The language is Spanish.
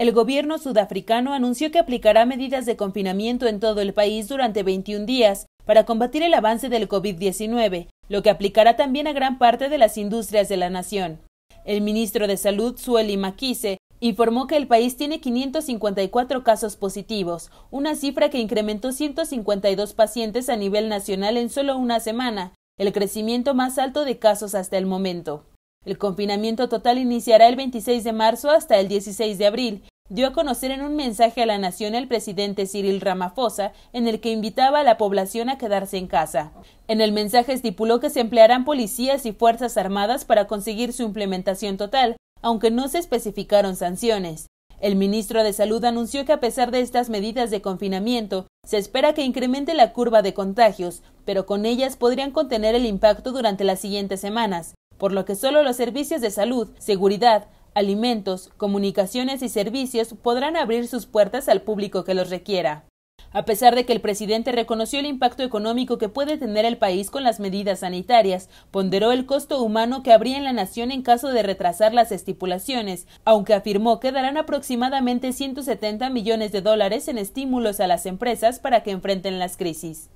El gobierno sudafricano anunció que aplicará medidas de confinamiento en todo el país durante 21 días para combatir el avance del COVID-19, lo que aplicará también a gran parte de las industrias de la nación. El ministro de Salud, Sueli Maquise, informó que el país tiene 554 casos positivos, una cifra que incrementó 152 pacientes a nivel nacional en solo una semana, el crecimiento más alto de casos hasta el momento. El confinamiento total iniciará el 26 de marzo hasta el 16 de abril dio a conocer en un mensaje a la nación el presidente Cyril Ramaphosa, en el que invitaba a la población a quedarse en casa. En el mensaje estipuló que se emplearán policías y fuerzas armadas para conseguir su implementación total, aunque no se especificaron sanciones. El ministro de Salud anunció que a pesar de estas medidas de confinamiento, se espera que incremente la curva de contagios, pero con ellas podrían contener el impacto durante las siguientes semanas, por lo que solo los servicios de salud, seguridad, alimentos, comunicaciones y servicios podrán abrir sus puertas al público que los requiera. A pesar de que el presidente reconoció el impacto económico que puede tener el país con las medidas sanitarias, ponderó el costo humano que habría en la nación en caso de retrasar las estipulaciones, aunque afirmó que darán aproximadamente 170 millones de dólares en estímulos a las empresas para que enfrenten las crisis.